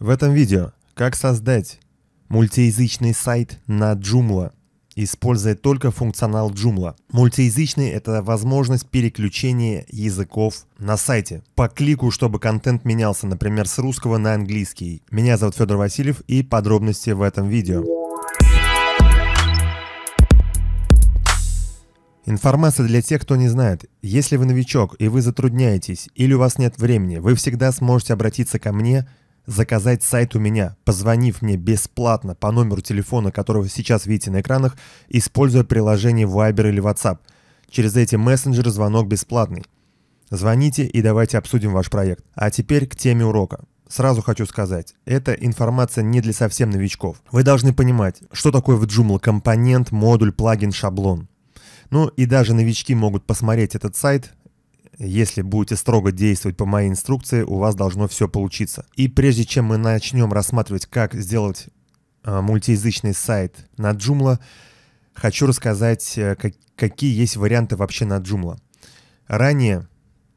В этом видео как создать мультиязычный сайт на Joomla, используя только функционал Joomla. Мультиязычный – это возможность переключения языков на сайте. По клику, чтобы контент менялся, например, с русского на английский. Меня зовут Федор Васильев и подробности в этом видео. Информация для тех, кто не знает. Если вы новичок и вы затрудняетесь, или у вас нет времени, вы всегда сможете обратиться ко мне – заказать сайт у меня, позвонив мне бесплатно по номеру телефона, которого сейчас видите на экранах, используя приложение Viber или WhatsApp. Через эти мессенджеры звонок бесплатный. Звоните и давайте обсудим ваш проект. А теперь к теме урока. Сразу хочу сказать, эта информация не для совсем новичков. Вы должны понимать, что такое в Joomla компонент, модуль, плагин, шаблон. Ну и даже новички могут посмотреть этот сайт, если будете строго действовать по моей инструкции, у вас должно все получиться. И прежде чем мы начнем рассматривать, как сделать а, мультиязычный сайт на Joomla, хочу рассказать, э, какие есть варианты вообще на Joomla. Ранее,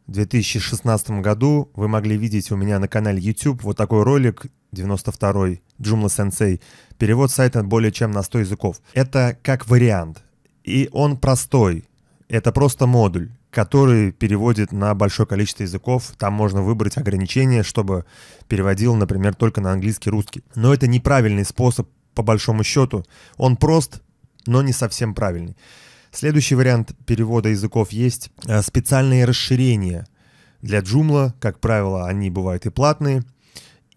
в 2016 году, вы могли видеть у меня на канале YouTube вот такой ролик 92-й Joomla Sensei. Перевод сайта более чем на 100 языков. Это как вариант. И он простой. Это просто модуль который переводит на большое количество языков. Там можно выбрать ограничения, чтобы переводил, например, только на английский русский. Но это неправильный способ, по большому счету. Он прост, но не совсем правильный. Следующий вариант перевода языков есть э, специальные расширения для Joomla. Как правило, они бывают и платные.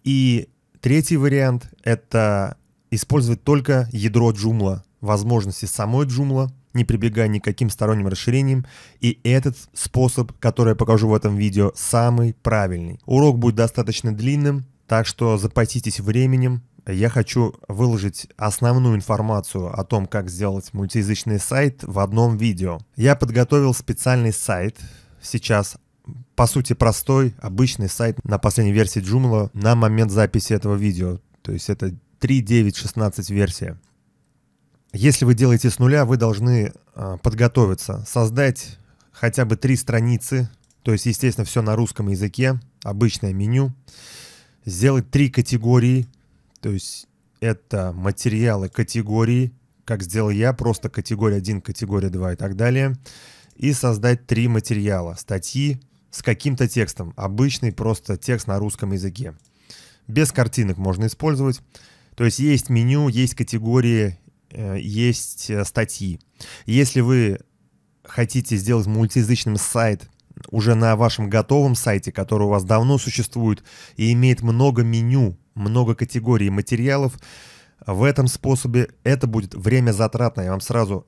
И третий вариант — это использовать только ядро Joomla, возможности самой Joomla — не прибегая никаким сторонним расширениям, и этот способ, который я покажу в этом видео, самый правильный. Урок будет достаточно длинным, так что запаситесь временем, я хочу выложить основную информацию о том, как сделать мультиязычный сайт в одном видео. Я подготовил специальный сайт сейчас, по сути простой, обычный сайт на последней версии Joomla на момент записи этого видео. То есть это 3.9.16 версия. Если вы делаете с нуля, вы должны а, подготовиться, создать хотя бы три страницы, то есть, естественно, все на русском языке, обычное меню, сделать три категории, то есть это материалы категории, как сделал я, просто категория 1, категория 2 и так далее, и создать три материала, статьи с каким-то текстом, обычный просто текст на русском языке. Без картинок можно использовать. То есть есть меню, есть категории, Э, есть э, статьи. Если вы хотите сделать мультиязычным сайт уже на вашем готовом сайте, который у вас давно существует и имеет много меню, много категорий материалов, в этом способе это будет время затратно, я вам сразу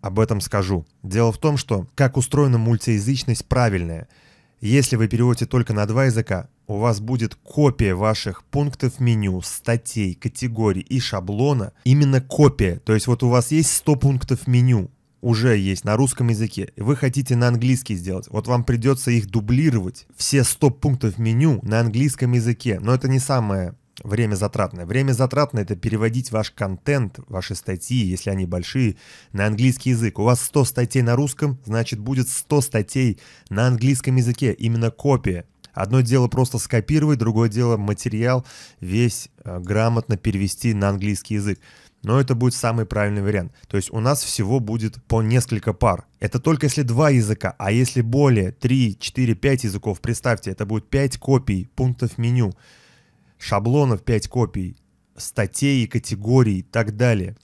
об этом скажу. Дело в том, что как устроена мультиязычность правильная – если вы переводите только на два языка, у вас будет копия ваших пунктов меню, статей, категорий и шаблона. Именно копия. То есть вот у вас есть 100 пунктов меню, уже есть на русском языке, вы хотите на английский сделать, вот вам придется их дублировать, все 100 пунктов меню на английском языке, но это не самое Время затратное. Время затратное — это переводить ваш контент, ваши статьи, если они большие, на английский язык. У вас 100 статей на русском, значит, будет 100 статей на английском языке. Именно копия. Одно дело просто скопировать, другое дело материал весь э, грамотно перевести на английский язык. Но это будет самый правильный вариант. То есть у нас всего будет по несколько пар. Это только если два языка, а если более 3, 4, 5 языков, представьте, это будет 5 копий пунктов меню шаблонов 5 копий, статей и категорий и так далее.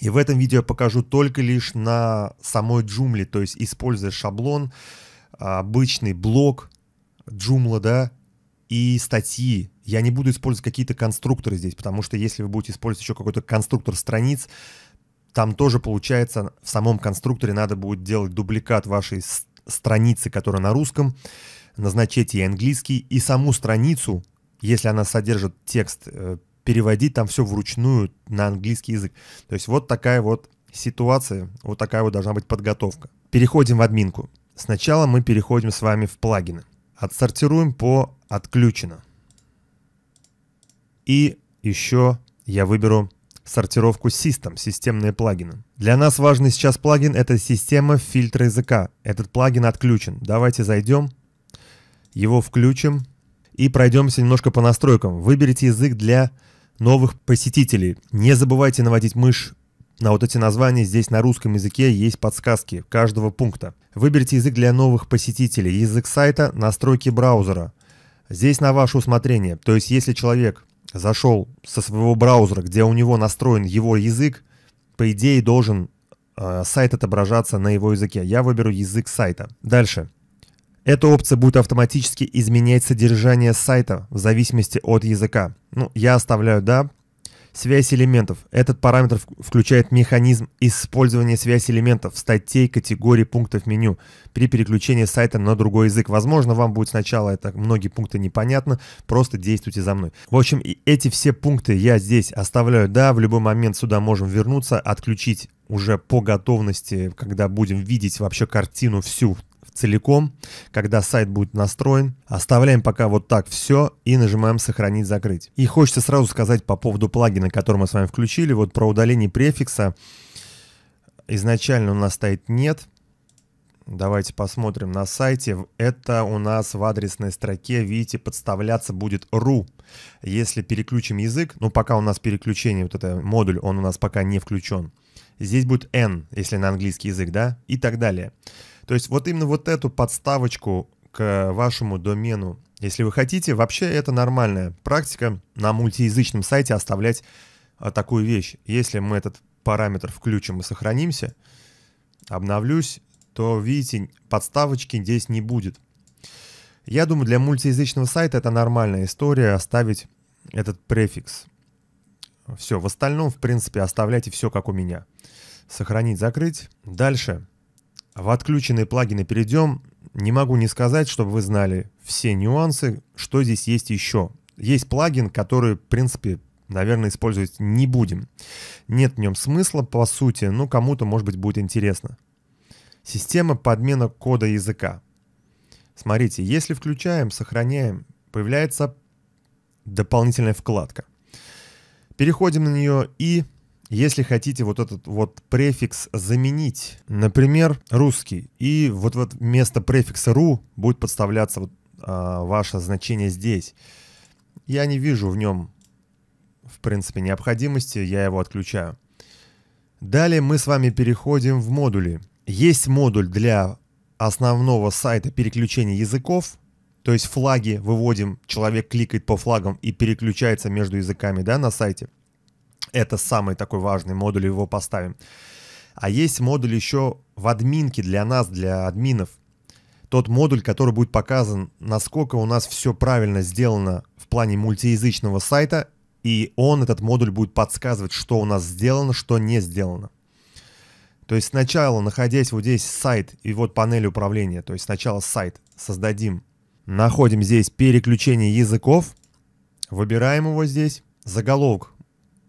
И в этом видео я покажу только лишь на самой джумле, то есть используя шаблон, а, обычный блок джумла, да, и статьи. Я не буду использовать какие-то конструкторы здесь, потому что если вы будете использовать еще какой-то конструктор страниц, там тоже получается в самом конструкторе надо будет делать дубликат вашей страницы, которая на русском, назначить и английский, и саму страницу если она содержит текст, э, переводить там все вручную на английский язык. То есть вот такая вот ситуация, вот такая вот должна быть подготовка. Переходим в админку. Сначала мы переходим с вами в плагины. Отсортируем по «Отключено». И еще я выберу сортировку System, системные плагины. Для нас важный сейчас плагин — это система фильтра языка. Этот плагин отключен. Давайте зайдем, его включим и пройдемся немножко по настройкам. Выберите язык для новых посетителей. Не забывайте наводить мышь на вот эти названия. Здесь на русском языке есть подсказки каждого пункта. Выберите язык для новых посетителей, язык сайта, настройки браузера. Здесь на ваше усмотрение. То есть если человек зашел со своего браузера, где у него настроен его язык, по идее должен э, сайт отображаться на его языке. Я выберу язык сайта. Дальше. Эта опция будет автоматически изменять содержание сайта в зависимости от языка. Ну, я оставляю «да». Связь элементов. Этот параметр включает механизм использования связи элементов, статей, категорий, пунктов меню при переключении сайта на другой язык. Возможно, вам будет сначала это многие пункты непонятно, просто действуйте за мной. В общем, эти все пункты я здесь оставляю. Да, в любой момент сюда можем вернуться, отключить уже по готовности, когда будем видеть вообще картину всю, целиком, когда сайт будет настроен. Оставляем пока вот так все и нажимаем «Сохранить, закрыть». И хочется сразу сказать по поводу плагина, который мы с вами включили, вот про удаление префикса. Изначально у нас стоит «нет». Давайте посмотрим на сайте. Это у нас в адресной строке, видите, подставляться будет .ru. Если переключим язык, ну пока у нас переключение, вот это модуль, он у нас пока не включен. Здесь будет N, если на английский язык, да, и так далее. То есть вот именно вот эту подставочку к вашему домену, если вы хотите, вообще это нормальная практика на мультиязычном сайте оставлять а, такую вещь. Если мы этот параметр включим и сохранимся, обновлюсь, то, видите, подставочки здесь не будет. Я думаю, для мультиязычного сайта это нормальная история оставить этот префикс. Все, в остальном, в принципе, оставляйте все как у меня. Сохранить, закрыть. Дальше. В отключенные плагины перейдем. Не могу не сказать, чтобы вы знали все нюансы, что здесь есть еще. Есть плагин, который, в принципе, наверное, использовать не будем. Нет в нем смысла, по сути, но кому-то, может быть, будет интересно. Система подмена кода языка. Смотрите, если включаем, сохраняем, появляется дополнительная вкладка. Переходим на нее и если хотите вот этот вот префикс заменить, например, русский, и вот, вот вместо префикса ru будет подставляться вот, а, ваше значение здесь. Я не вижу в нем, в принципе, необходимости, я его отключаю. Далее мы с вами переходим в модули. Есть модуль для основного сайта переключения языков, то есть флаги выводим, человек кликает по флагам и переключается между языками да, на сайте – это самый такой важный модуль, его поставим. А есть модуль еще в админке для нас, для админов. Тот модуль, который будет показан, насколько у нас все правильно сделано в плане мультиязычного сайта, и он, этот модуль, будет подсказывать, что у нас сделано, что не сделано. То есть сначала, находясь вот здесь сайт и вот панель управления, то есть сначала сайт создадим, находим здесь переключение языков, выбираем его здесь, заголовок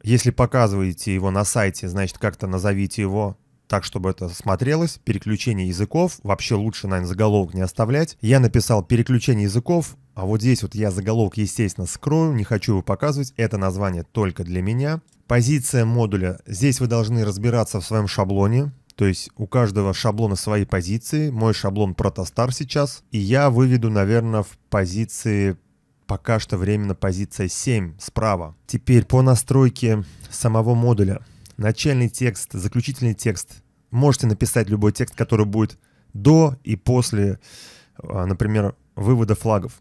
если показываете его на сайте, значит, как-то назовите его так, чтобы это смотрелось. Переключение языков. Вообще лучше, наверное, заголовок не оставлять. Я написал переключение языков. А вот здесь вот я заголовок, естественно, скрою. Не хочу его показывать. Это название только для меня. Позиция модуля. Здесь вы должны разбираться в своем шаблоне. То есть у каждого шаблона свои позиции. Мой шаблон протостар сейчас. И я выведу, наверное, в позиции пока что временно позиция 7 справа. Теперь по настройке самого модуля. Начальный текст, заключительный текст. Можете написать любой текст, который будет до и после, а, например, вывода флагов.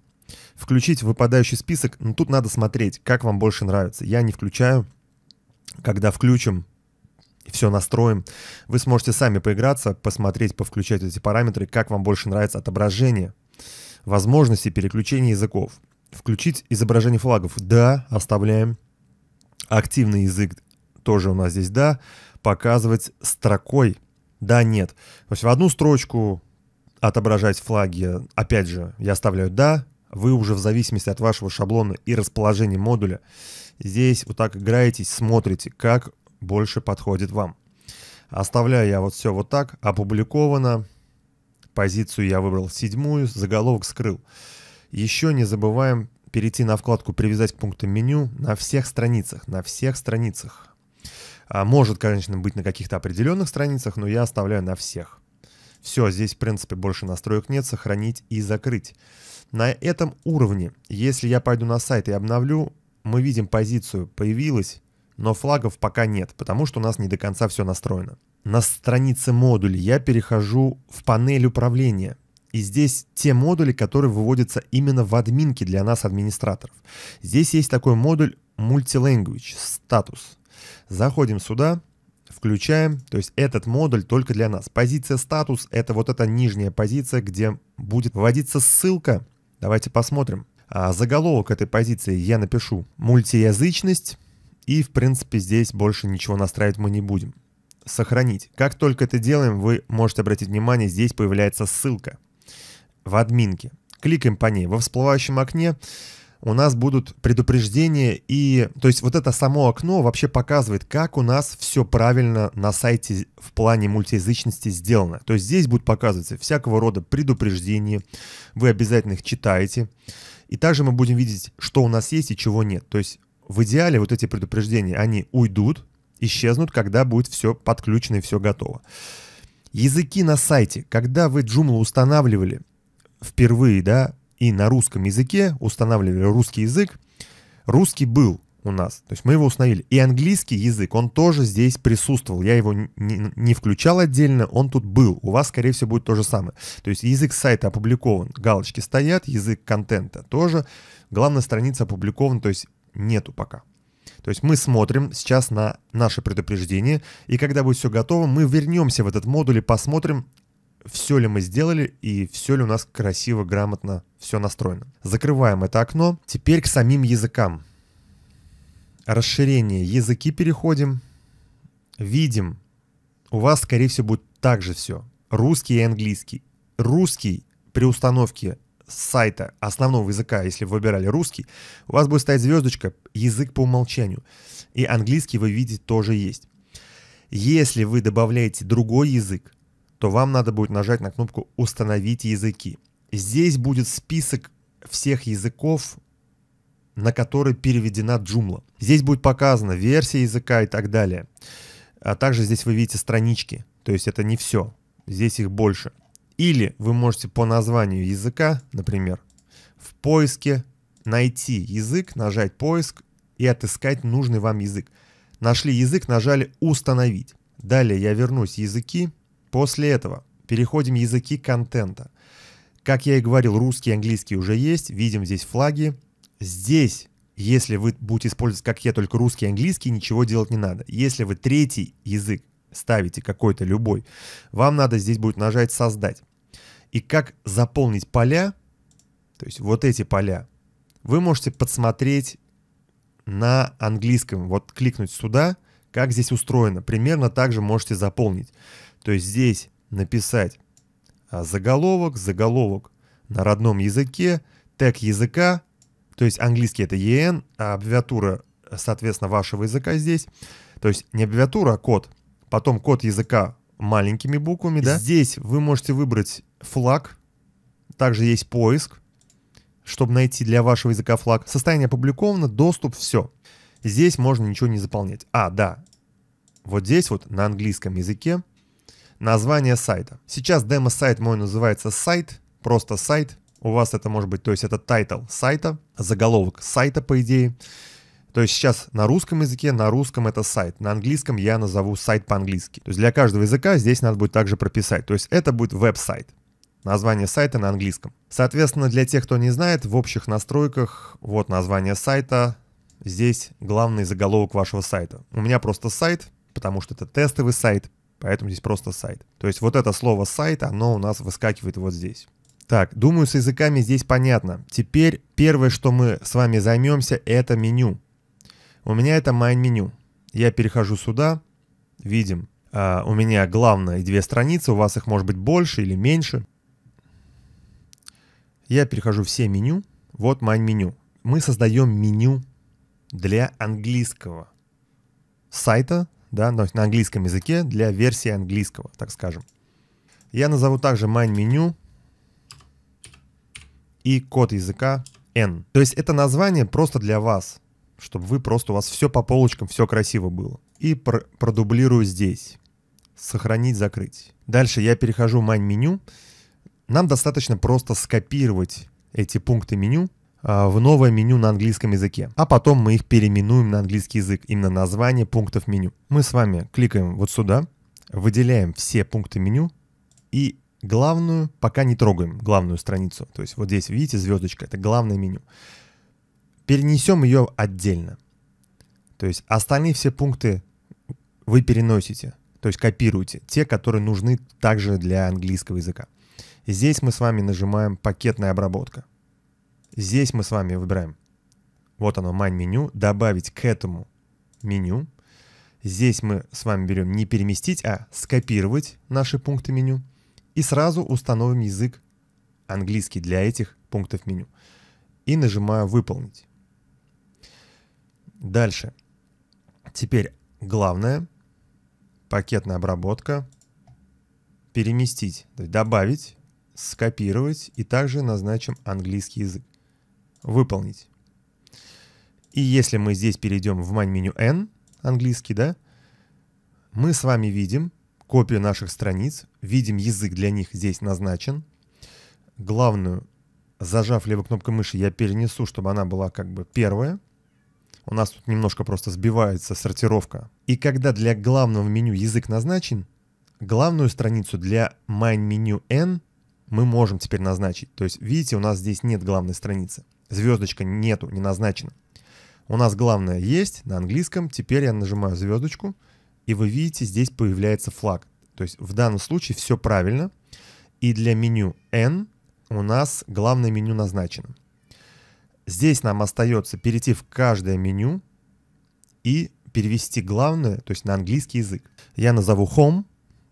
Включить выпадающий список, но ну, тут надо смотреть, как вам больше нравится. Я не включаю. Когда включим, все настроим, вы сможете сами поиграться, посмотреть, повключать эти параметры, как вам больше нравится отображение, возможности переключения языков. Включить изображение флагов. Да, оставляем. Активный язык тоже у нас здесь да. Показывать строкой. Да, нет. То есть в одну строчку отображать флаги, опять же, я оставляю «да», вы уже в зависимости от вашего шаблона и расположения модуля здесь вот так играетесь, смотрите, как больше подходит вам. Оставляю я вот все вот так, опубликовано, позицию я выбрал седьмую, заголовок скрыл. Еще не забываем перейти на вкладку «Привязать к пунктам меню» на всех страницах, на всех страницах. А, может, конечно, быть на каких-то определенных страницах, но я оставляю на всех. Все, здесь, в принципе, больше настроек нет, сохранить и закрыть. На этом уровне, если я пойду на сайт и обновлю, мы видим позицию «Появилась», но флагов пока нет, потому что у нас не до конца все настроено. На странице модулей я перехожу в панель управления – и здесь те модули, которые выводятся именно в админке для нас, администраторов. Здесь есть такой модуль Multilanguage, статус. Заходим сюда, включаем, то есть этот модуль только для нас. Позиция статус — это вот эта нижняя позиция, где будет выводиться ссылка. Давайте посмотрим. А заголовок этой позиции я напишу «Мультиязычность», и, в принципе, здесь больше ничего настраивать мы не будем. Сохранить. Как только это делаем, вы можете обратить внимание, здесь появляется ссылка в админке. Кликаем по ней. Во всплывающем окне у нас будут предупреждения и... То есть вот это само окно вообще показывает, как у нас все правильно на сайте в плане мультиязычности сделано. То есть здесь будут показываться всякого рода предупреждения, вы обязательно их читаете. И также мы будем видеть, что у нас есть и чего нет. То есть в идеале вот эти предупреждения, они уйдут, исчезнут, когда будет все подключено и все готово. Языки на сайте. Когда вы Joomla устанавливали, впервые, да, и на русском языке устанавливали русский язык, русский был у нас, то есть мы его установили. И английский язык, он тоже здесь присутствовал. Я его не, не включал отдельно, он тут был. У вас, скорее всего, будет то же самое. То есть язык сайта опубликован, галочки стоят, язык контента тоже. Главная страница опубликована, то есть нету пока. То есть мы смотрим сейчас на наше предупреждение, и когда будет все готово, мы вернемся в этот модуль и посмотрим, все ли мы сделали и все ли у нас красиво, грамотно все настроено. Закрываем это окно. Теперь к самим языкам. Расширение языки переходим. Видим. У вас, скорее всего, будет так же все. Русский и английский. Русский при установке сайта основного языка, если вы выбирали русский, у вас будет стоять звездочка «Язык по умолчанию». И английский вы видите тоже есть. Если вы добавляете другой язык, то вам надо будет нажать на кнопку «Установить языки». Здесь будет список всех языков, на которые переведена Joomla. Здесь будет показана версия языка и так далее. А также здесь вы видите странички, то есть это не все, здесь их больше. Или вы можете по названию языка, например, в поиске найти язык, нажать поиск и отыскать нужный вам язык. Нашли язык, нажали «Установить». Далее я вернусь в языки После этого переходим языки контента. Как я и говорил, русский и английский уже есть, видим здесь флаги. Здесь, если вы будете использовать, как я, только русский и английский, ничего делать не надо. Если вы третий язык ставите, какой-то любой, вам надо здесь будет нажать «Создать». И как заполнить поля, то есть вот эти поля, вы можете подсмотреть на английском. Вот кликнуть сюда, как здесь устроено. Примерно так же можете заполнить. То есть здесь написать а, заголовок, заголовок на родном языке, тег языка, то есть английский это EN, а аббревиатура, соответственно, вашего языка здесь. То есть не аббревиатура, а код. Потом код языка маленькими буквами, да. Здесь вы можете выбрать флаг. Также есть поиск, чтобы найти для вашего языка флаг. Состояние опубликовано, доступ, все. Здесь можно ничего не заполнять. А, да. Вот здесь вот на английском языке Название сайта. Сейчас демо-сайт мой называется сайт, просто сайт. У вас это может быть, то есть это тайтл сайта, заголовок сайта, по идее. То есть сейчас на русском языке, на русском это сайт. На английском я назову сайт по-английски. То есть для каждого языка здесь надо будет также прописать. То есть это будет веб-сайт. Название сайта на английском. Соответственно, для тех, кто не знает, в общих настройках вот название сайта. Здесь главный заголовок вашего сайта. У меня просто сайт, потому что это тестовый сайт поэтому здесь просто сайт. То есть вот это слово сайт, оно у нас выскакивает вот здесь. Так, думаю, с языками здесь понятно. Теперь первое, что мы с вами займемся, это меню. У меня это main меню. Я перехожу сюда, видим, а, у меня главные две страницы, у вас их может быть больше или меньше. Я перехожу все меню, вот main меню. Мы создаем меню для английского сайта да, то есть на английском языке для версии английского, так скажем. Я назову также main menu и код языка N. То есть это название просто для вас, чтобы вы просто у вас все по полочкам, все красиво было. И пр продублирую здесь. Сохранить, закрыть. Дальше я перехожу в main меню. Нам достаточно просто скопировать эти пункты меню а, в новое меню на английском языке. А потом мы их переименуем на английский язык, именно название пунктов меню. Мы с вами кликаем вот сюда, выделяем все пункты меню и главную пока не трогаем, главную страницу. То есть вот здесь, видите, звездочка, это главное меню. Перенесем ее отдельно. То есть остальные все пункты вы переносите, то есть копируете, те, которые нужны также для английского языка. Здесь мы с вами нажимаем «Пакетная обработка». Здесь мы с вами выбираем. Вот оно, майн меню. Добавить к этому меню. Здесь мы с вами берем не переместить, а скопировать наши пункты меню. И сразу установим язык английский для этих пунктов меню. И нажимаю «Выполнить». Дальше. Теперь главное. Пакетная обработка. Переместить. Добавить, скопировать и также назначим английский язык выполнить. И если мы здесь перейдем в Main меню N, английский, да, мы с вами видим копию наших страниц, видим язык для них здесь назначен. Главную, зажав левой кнопкой мыши, я перенесу, чтобы она была как бы первая. У нас тут немножко просто сбивается сортировка. И когда для главного меню язык назначен, главную страницу для main меню N мы можем теперь назначить. То есть, видите, у нас здесь нет главной страницы звездочка нету, не назначена. У нас главное есть на английском. Теперь я нажимаю звездочку, и вы видите, здесь появляется флаг. То есть в данном случае все правильно. И для меню N у нас главное меню назначено. Здесь нам остается перейти в каждое меню и перевести главное, то есть на английский язык. Я назову home,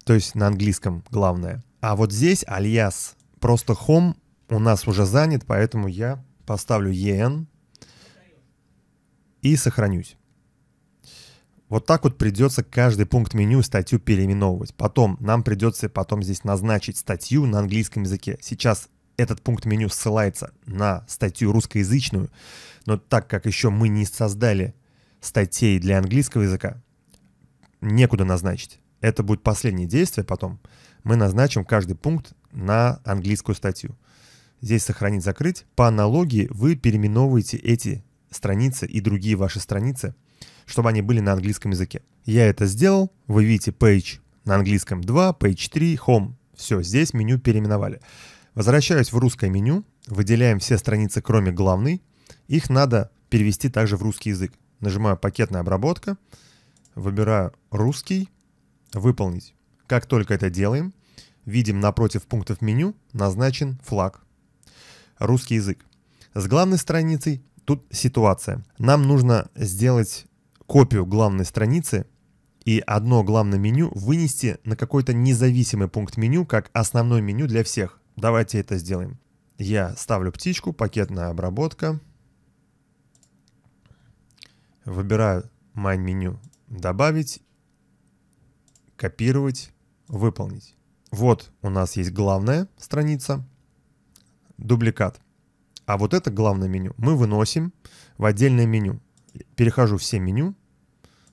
то есть на английском главное. А вот здесь альяс, просто home у нас уже занят, поэтому я поставлю EN и сохранюсь. Вот так вот придется каждый пункт меню статью переименовывать. Потом нам придется потом здесь назначить статью на английском языке. Сейчас этот пункт меню ссылается на статью русскоязычную, но так как еще мы не создали статей для английского языка, некуда назначить. Это будет последнее действие потом. Мы назначим каждый пункт на английскую статью. Здесь «Сохранить, закрыть». По аналогии вы переименовываете эти страницы и другие ваши страницы, чтобы они были на английском языке. Я это сделал. Вы видите page на английском 2, page 3, home. Все, здесь меню переименовали. Возвращаюсь в русское меню. Выделяем все страницы, кроме главной. Их надо перевести также в русский язык. Нажимаю «Пакетная обработка». Выбираю «Русский». «Выполнить». Как только это делаем, видим напротив пунктов меню назначен флаг – русский язык. С главной страницей тут ситуация. Нам нужно сделать копию главной страницы и одно главное меню вынести на какой-то независимый пункт меню, как основное меню для всех. Давайте это сделаем. Я ставлю птичку, пакетная обработка. Выбираю main меню «Добавить», «Копировать», «Выполнить». Вот у нас есть главная страница – дубликат. А вот это главное меню мы выносим в отдельное меню. Перехожу в все меню,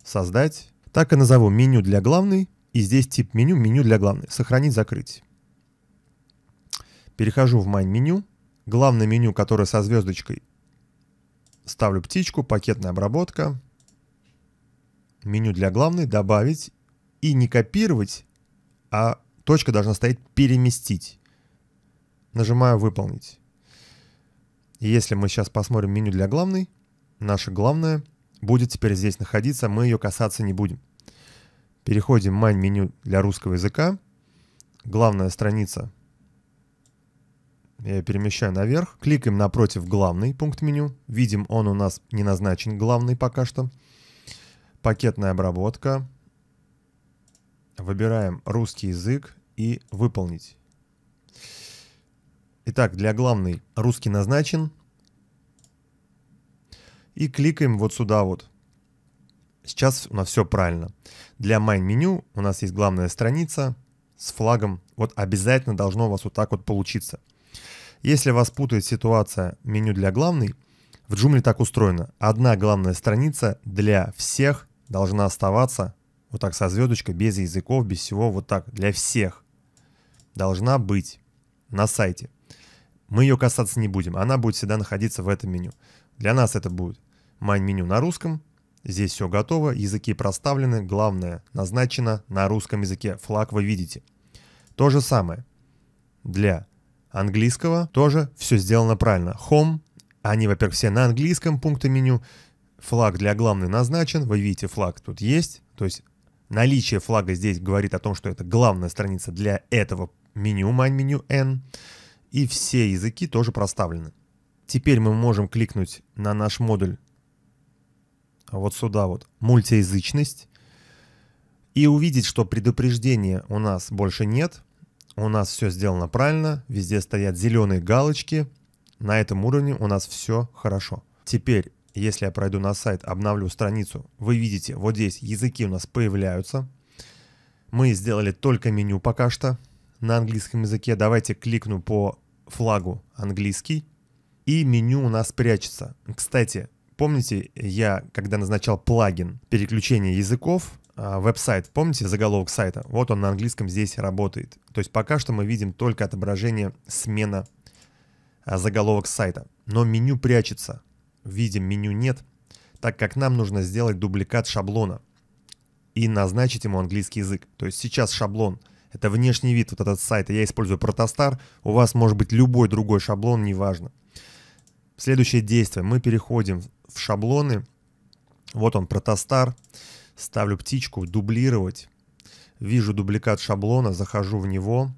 создать. Так и назову меню для главной. И здесь тип меню, меню для главной. Сохранить, закрыть. Перехожу в main меню. Главное меню, которое со звездочкой. Ставлю птичку, пакетная обработка. Меню для главной, добавить. И не копировать, а точка должна стоять переместить. Нажимаю «Выполнить». И если мы сейчас посмотрим меню для главной, наша главная будет теперь здесь находиться, мы ее касаться не будем. Переходим в майн меню для русского языка. Главная страница. Я ее перемещаю наверх. Кликаем напротив главный пункт меню. Видим, он у нас не назначен главный пока что. Пакетная обработка. Выбираем русский язык и выполнить. Итак, для главной русский назначен. И кликаем вот сюда вот. Сейчас у нас все правильно. Для main меню у нас есть главная страница с флагом. Вот обязательно должно у вас вот так вот получиться. Если вас путает ситуация меню для главной, в Joomla так устроено. Одна главная страница для всех должна оставаться вот так со звездочкой, без языков, без всего, вот так, для всех должна быть на сайте мы ее касаться не будем. Она будет всегда находиться в этом меню. Для нас это будет майн-меню на русском. Здесь все готово, языки проставлены, главное назначено на русском языке. Флаг вы видите. То же самое для английского тоже все сделано правильно. Home, они, во-первых, все на английском пункты меню. Флаг для главной назначен, вы видите, флаг тут есть. То есть наличие флага здесь говорит о том, что это главная страница для этого меню, майн меню N и все языки тоже проставлены. Теперь мы можем кликнуть на наш модуль вот сюда вот «Мультиязычность» и увидеть, что предупреждения у нас больше нет. У нас все сделано правильно, везде стоят зеленые галочки. На этом уровне у нас все хорошо. Теперь, если я пройду на сайт, обновлю страницу, вы видите, вот здесь языки у нас появляются. Мы сделали только меню пока что на английском языке. Давайте кликну по флагу английский, и меню у нас прячется. Кстати, помните, я когда назначал плагин переключения языков, а, веб-сайт, помните заголовок сайта? Вот он на английском здесь работает. То есть пока что мы видим только отображение смена а, заголовок сайта. Но меню прячется. Видим, меню нет, так как нам нужно сделать дубликат шаблона и назначить ему английский язык. То есть сейчас шаблон – это внешний вид вот этот сайта. Я использую протостар. У вас может быть любой другой шаблон, неважно. Следующее действие. Мы переходим в шаблоны. Вот он, протостар. Ставлю птичку «Дублировать». Вижу дубликат шаблона, захожу в него.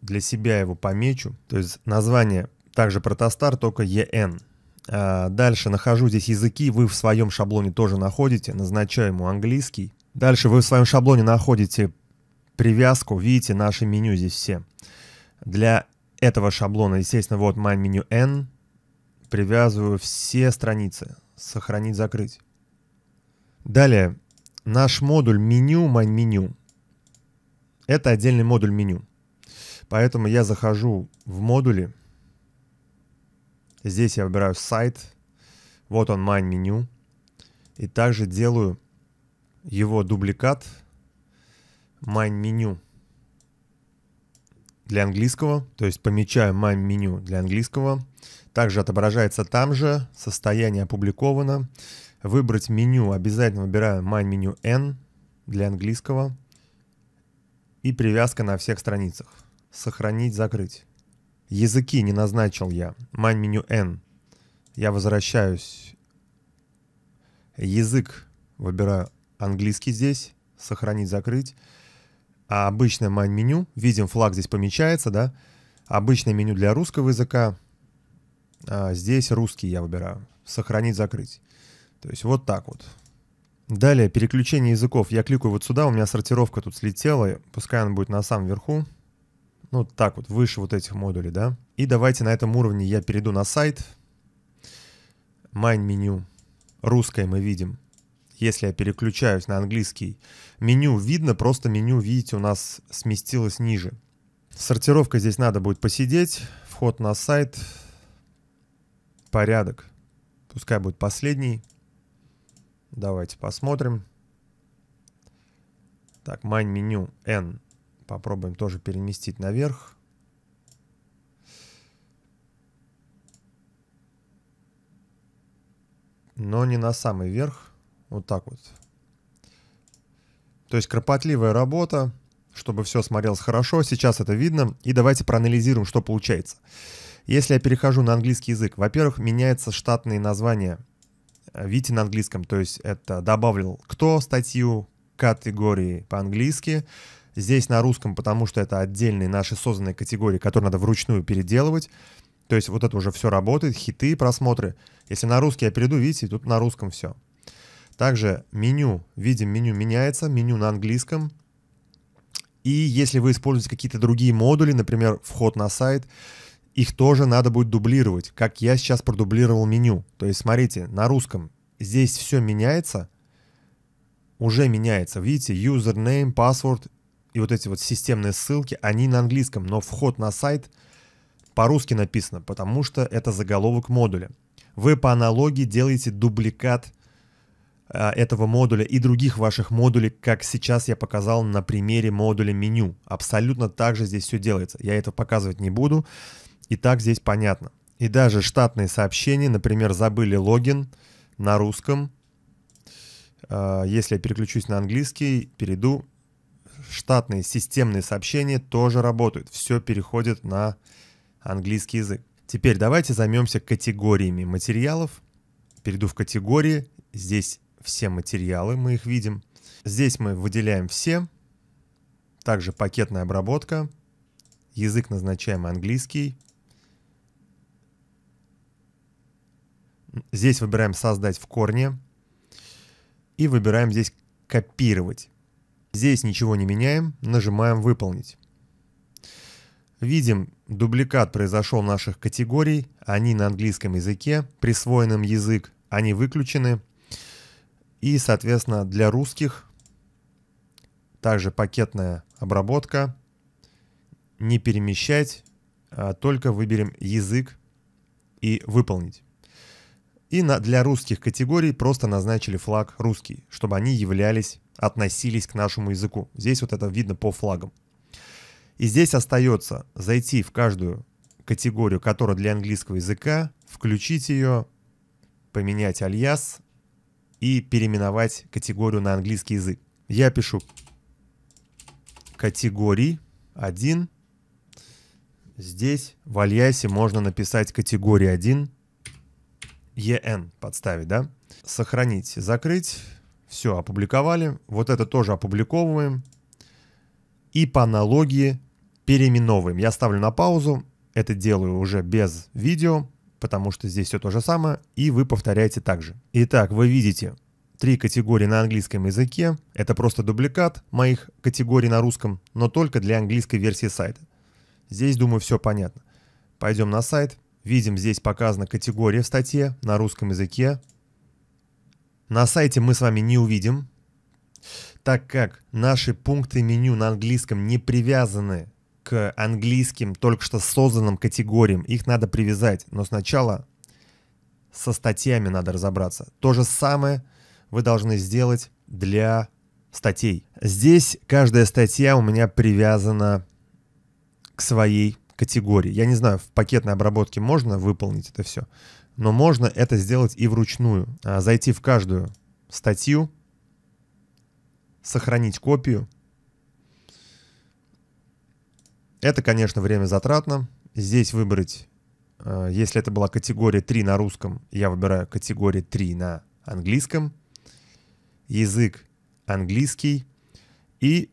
Для себя его помечу. То есть название также протостар, только EN. А, дальше нахожу здесь языки. Вы в своем шаблоне тоже находите. Назначаю ему английский. Дальше вы в своем шаблоне находите привязку, видите, наше меню здесь все. Для этого шаблона, естественно, вот main меню N, привязываю все страницы, сохранить, закрыть. Далее, наш модуль меню, main меню, это отдельный модуль меню. Поэтому я захожу в модули, здесь я выбираю сайт, вот он main меню, и также делаю его дубликат, Меню для английского, то есть помечаем меню для английского. Также отображается там же, состояние опубликовано. Выбрать меню, обязательно выбираем меню N для английского. И привязка на всех страницах. Сохранить, закрыть. Языки не назначил я. Меню N. Я возвращаюсь. Язык выбираю английский здесь. Сохранить, закрыть а обычное меню видим, флаг здесь помечается, да, обычное меню для русского языка, а здесь русский я выбираю, сохранить, закрыть. То есть вот так вот. Далее, переключение языков. Я кликаю вот сюда, у меня сортировка тут слетела, пускай она будет на самом верху. Ну, так вот, выше вот этих модулей, да. И давайте на этом уровне я перейду на сайт. Майн меню. Русское мы видим если я переключаюсь на английский, меню видно, просто меню, видите, у нас сместилось ниже. Сортировка здесь надо будет посидеть. Вход на сайт. Порядок. Пускай будет последний. Давайте посмотрим. Так, main меню N. Попробуем тоже переместить наверх. Но не на самый верх. Вот так вот. То есть кропотливая работа, чтобы все смотрелось хорошо. Сейчас это видно. И давайте проанализируем, что получается. Если я перехожу на английский язык, во-первых, меняются штатные названия. Э, видите на английском, то есть это добавил кто статью, категории по-английски. Здесь на русском, потому что это отдельные наши созданные категории, которые надо вручную переделывать. То есть вот это уже все работает, хиты, просмотры. Если на русский я перейду, видите, тут на русском все. Также меню, видим, меню меняется, меню на английском. И если вы используете какие-то другие модули, например, вход на сайт, их тоже надо будет дублировать, как я сейчас продублировал меню. То есть, смотрите, на русском здесь все меняется, уже меняется. Видите, username, password и вот эти вот системные ссылки, они на английском, но вход на сайт по-русски написано, потому что это заголовок модуля. Вы по аналогии делаете дубликат Э, этого модуля и других ваших модулей, как сейчас я показал на примере модуля меню. Абсолютно так же здесь все делается. Я это показывать не буду. И так здесь понятно. И даже штатные сообщения, например, забыли логин на русском. Э, если я переключусь на английский, перейду. Штатные системные сообщения тоже работают. Все переходит на английский язык. Теперь давайте займемся категориями материалов. Перейду в категории. Здесь все материалы, мы их видим. Здесь мы выделяем все, также пакетная обработка, язык назначаем английский. Здесь выбираем «Создать в корне» и выбираем здесь «Копировать». Здесь ничего не меняем, нажимаем «Выполнить». Видим, дубликат произошел наших категорий, они на английском языке, присвоенным язык, они выключены – и, соответственно, для русских также пакетная обработка. Не перемещать, а только выберем язык и выполнить. И на, для русских категорий просто назначили флаг русский, чтобы они являлись, относились к нашему языку. Здесь вот это видно по флагам. И здесь остается зайти в каждую категорию, которая для английского языка, включить ее, поменять альяс, и переименовать категорию на английский язык. Я пишу категории 1. Здесь в альясе можно написать категории 1 EN подставить, да? Сохранить, закрыть. Все, опубликовали. Вот это тоже опубликовываем. И по аналогии переименовываем. Я ставлю на паузу. Это делаю уже без видео потому что здесь все то же самое, и вы повторяете также. Итак, вы видите три категории на английском языке. Это просто дубликат моих категорий на русском, но только для английской версии сайта. Здесь, думаю, все понятно. Пойдем на сайт. Видим, здесь показана категория в статье на русском языке. На сайте мы с вами не увидим, так как наши пункты меню на английском не привязаны к английским только что созданным категориям. Их надо привязать, но сначала со статьями надо разобраться. То же самое вы должны сделать для статей. Здесь каждая статья у меня привязана к своей категории. Я не знаю, в пакетной обработке можно выполнить это все, но можно это сделать и вручную. А, зайти в каждую статью, сохранить копию это, конечно, время затратно. Здесь выбрать, э, если это была категория 3 на русском, я выбираю категорию 3 на английском. Язык английский. И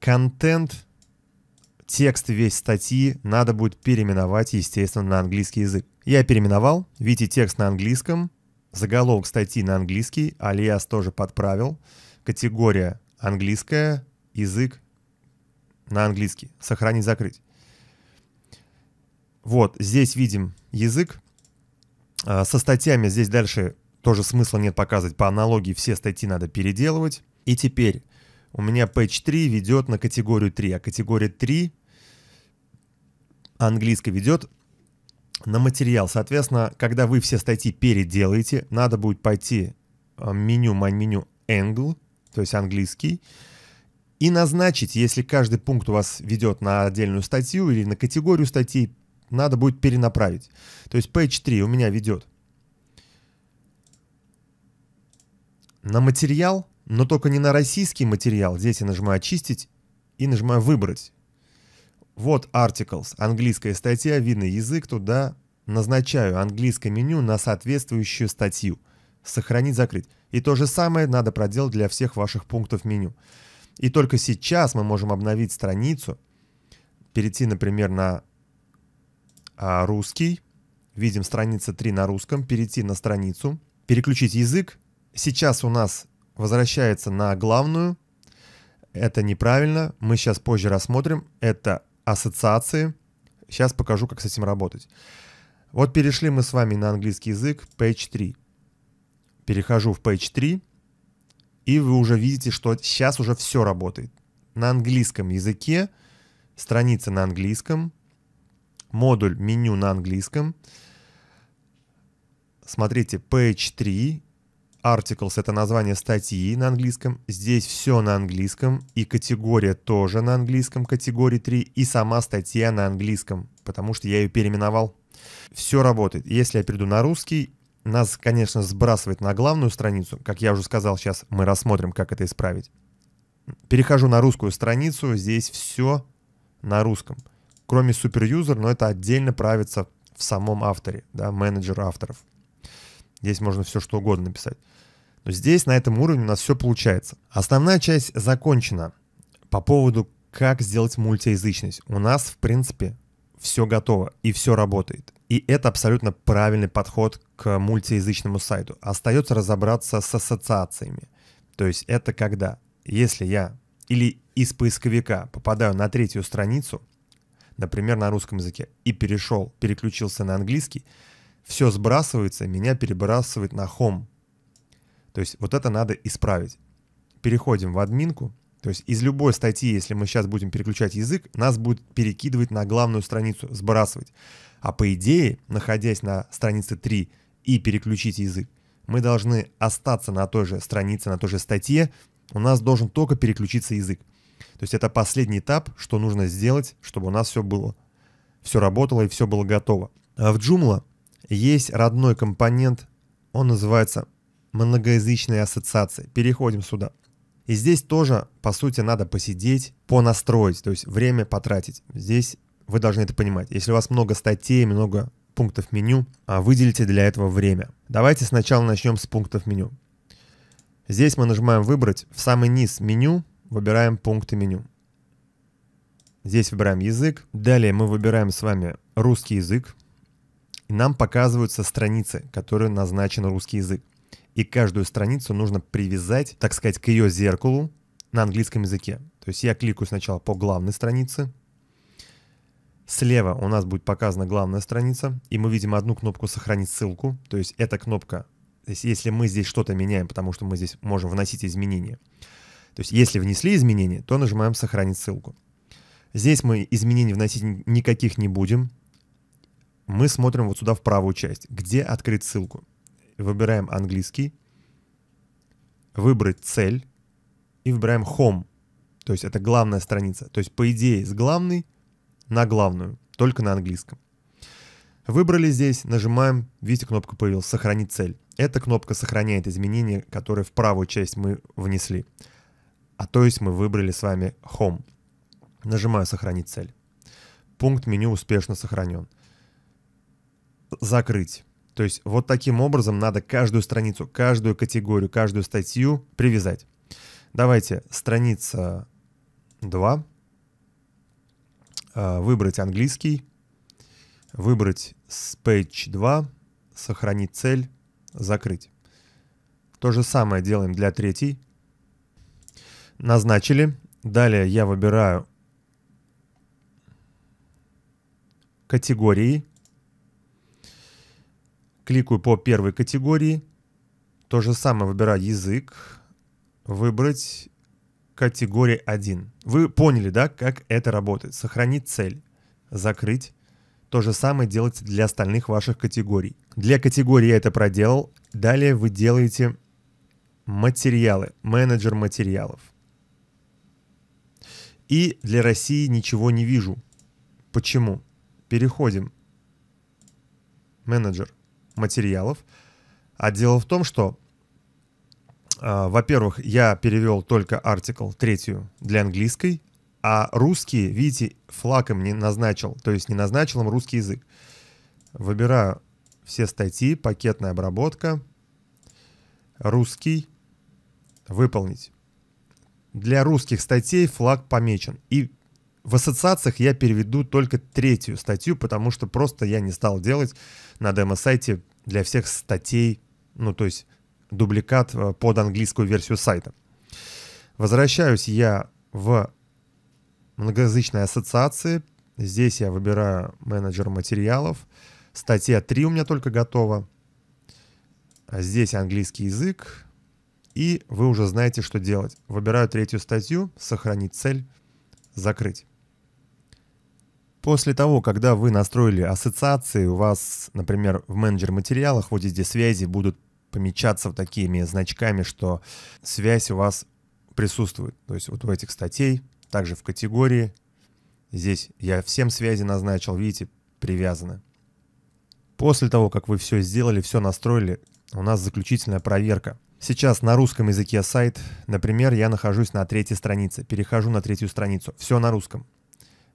контент, текст весь статьи надо будет переименовать, естественно, на английский язык. Я переименовал. Видите, текст на английском. Заголовок статьи на английский. Алиас тоже подправил. Категория английская, язык на английский. Сохранить, закрыть. Вот, здесь видим язык. А, со статьями здесь дальше тоже смысла нет показывать. По аналогии все статьи надо переделывать. И теперь у меня page 3 ведет на категорию 3, а категория 3 английская ведет на материал. Соответственно, когда вы все статьи переделаете, надо будет пойти а, меню, майн меню angle, то есть английский, и назначить, если каждый пункт у вас ведет на отдельную статью или на категорию статей, надо будет перенаправить. То есть page 3 у меня ведет на материал, но только не на российский материал. Здесь я нажимаю «Очистить» и нажимаю «Выбрать». Вот articles, английская статья, видно язык, туда назначаю английское меню на соответствующую статью. Сохранить, закрыть. И то же самое надо проделать для всех ваших пунктов меню. И только сейчас мы можем обновить страницу, перейти, например, на а, русский, видим страница 3 на русском, перейти на страницу, переключить язык. Сейчас у нас возвращается на главную. Это неправильно, мы сейчас позже рассмотрим. Это ассоциации. Сейчас покажу, как с этим работать. Вот перешли мы с вами на английский язык, page 3. Перехожу в page 3. И вы уже видите, что сейчас уже все работает. На английском языке, страница на английском, модуль меню на английском. Смотрите, page 3, articles — это название статьи на английском. Здесь все на английском, и категория тоже на английском, категория 3, и сама статья на английском, потому что я ее переименовал. Все работает. Если я перейду на русский, нас, конечно, сбрасывает на главную страницу. Как я уже сказал, сейчас мы рассмотрим, как это исправить. Перехожу на русскую страницу. Здесь все на русском. Кроме суперюзер, но это отдельно правится в самом авторе, да, менеджер авторов. Здесь можно все что угодно написать. Но здесь, на этом уровне, у нас все получается. Основная часть закончена. По поводу, как сделать мультиязычность. У нас, в принципе, все готово и все работает. И это абсолютно правильный подход к мультиязычному сайту. Остается разобраться с ассоциациями. То есть это когда, если я или из поисковика попадаю на третью страницу, например, на русском языке, и перешел, переключился на английский, все сбрасывается, меня перебрасывает на home. То есть вот это надо исправить. Переходим в админку, то есть из любой статьи, если мы сейчас будем переключать язык, нас будет перекидывать на главную страницу, сбрасывать. А по идее, находясь на странице 3 и переключить язык, мы должны остаться на той же странице, на той же статье, у нас должен только переключиться язык. То есть это последний этап, что нужно сделать, чтобы у нас все было. Все работало и все было готово. А в Joomla есть родной компонент, он называется многоязычные ассоциации. Переходим сюда. И здесь тоже, по сути, надо посидеть, понастроить, то есть время потратить. Здесь вы должны это понимать. Если у вас много статей, много пунктов меню, а, выделите для этого время. Давайте сначала начнем с пунктов меню. Здесь мы нажимаем «Выбрать». В самый низ меню выбираем пункты меню. Здесь выбираем язык. Далее мы выбираем с вами русский язык. И нам показываются страницы, которые назначен русский язык и каждую страницу нужно привязать, так сказать, к ее зеркалу на английском языке. То есть я кликаю сначала по главной странице, Слева у нас будет показана главная страница, и мы видим одну кнопку «Сохранить ссылку», то есть эта кнопка, если мы здесь что-то меняем, потому что мы здесь можем вносить изменения, то есть если внесли изменения, то нажимаем «Сохранить ссылку». Здесь мы изменений вносить никаких не будем, мы смотрим вот сюда в правую часть, где открыть ссылку выбираем английский, выбрать цель и выбираем home. То есть это главная страница. То есть по идее с главной на главную, только на английском. Выбрали здесь, нажимаем, видите, кнопка появилась «Сохранить цель». Эта кнопка сохраняет изменения, которые в правую часть мы внесли. А то есть мы выбрали с вами Home. Нажимаю «Сохранить цель». Пункт меню успешно сохранен. Закрыть. То есть вот таким образом надо каждую страницу, каждую категорию, каждую статью привязать. Давайте страница 2. А, выбрать английский. Выбрать page 2. Сохранить цель. Закрыть. То же самое делаем для третьей. Назначили. Далее я выбираю категории Кликаю по первой категории. То же самое выбираю язык. Выбрать категория 1. Вы поняли, да, как это работает. Сохранить цель. Закрыть. То же самое делать для остальных ваших категорий. Для категории я это проделал. Далее вы делаете материалы. Менеджер материалов. И для России ничего не вижу. Почему? Переходим. Менеджер материалов. А дело в том, что, э, во-первых, я перевел только артикл третью для английской, а русские, видите, флаг им не назначил, то есть не назначил им русский язык. Выбираю все статьи, пакетная обработка, русский, выполнить. Для русских статей флаг помечен. И в ассоциациях я переведу только третью статью, потому что просто я не стал делать на демо-сайте для всех статей, ну то есть дубликат э, под английскую версию сайта. Возвращаюсь я в многоязычные ассоциации. Здесь я выбираю менеджер материалов. Статья 3 у меня только готова. А здесь английский язык. И вы уже знаете, что делать. Выбираю третью статью, сохранить цель, закрыть. После того, когда вы настроили ассоциации, у вас, например, в менеджер материалах вот здесь связи будут помечаться вот такими значками, что связь у вас присутствует. То есть вот в этих статей, также в категории. Здесь я всем связи назначил, видите, привязаны. После того, как вы все сделали, все настроили, у нас заключительная проверка. Сейчас на русском языке сайт, например, я нахожусь на третьей странице, перехожу на третью страницу, все на русском.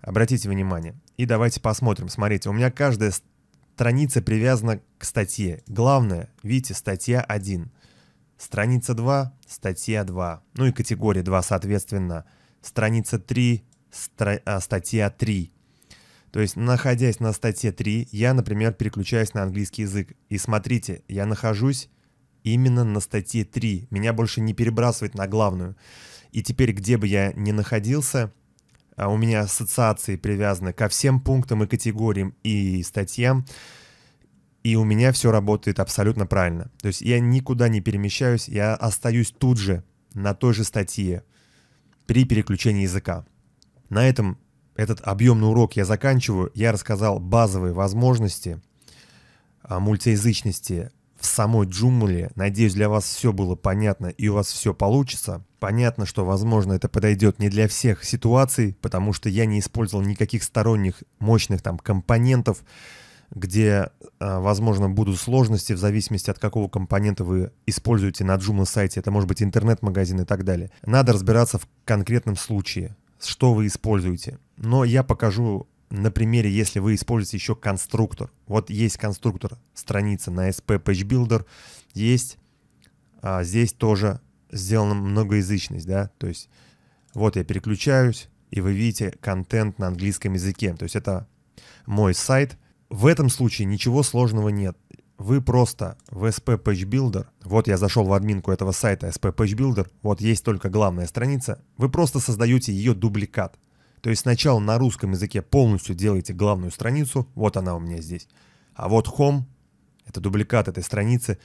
Обратите внимание. И давайте посмотрим. Смотрите, у меня каждая страница привязана к статье. Главное, видите, статья 1. Страница 2, статья 2. Ну и категория 2, соответственно. Страница 3, стра а, статья 3. То есть, находясь на статье 3, я, например, переключаюсь на английский язык. И смотрите, я нахожусь именно на статье 3. Меня больше не перебрасывает на главную. И теперь, где бы я ни находился, а у меня ассоциации привязаны ко всем пунктам и категориям и статьям, и у меня все работает абсолютно правильно. То есть я никуда не перемещаюсь, я остаюсь тут же, на той же статье, при переключении языка. На этом этот объемный урок я заканчиваю. Я рассказал базовые возможности а, мультиязычности в самой джумле. Надеюсь, для вас все было понятно и у вас все получится. Понятно, что, возможно, это подойдет не для всех ситуаций, потому что я не использовал никаких сторонних мощных там компонентов, где, э, возможно, будут сложности в зависимости от какого компонента вы используете на Joomla сайте. Это может быть интернет-магазин и так далее. Надо разбираться в конкретном случае, что вы используете. Но я покажу на примере, если вы используете еще конструктор. Вот есть конструктор страница на SP Page Builder, есть а, здесь тоже сделана многоязычность, да, то есть вот я переключаюсь, и вы видите контент на английском языке, то есть это мой сайт. В этом случае ничего сложного нет. Вы просто в SP Page Builder, вот я зашел в админку этого сайта SP Page Builder, вот есть только главная страница, вы просто создаете ее дубликат. То есть сначала на русском языке полностью делаете главную страницу, вот она у меня здесь. А вот home — это дубликат этой страницы,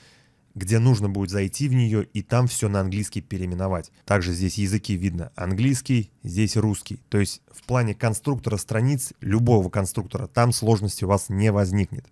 где нужно будет зайти в нее и там все на английский переименовать. Также здесь языки видно английский, здесь русский. То есть в плане конструктора страниц, любого конструктора, там сложности у вас не возникнет.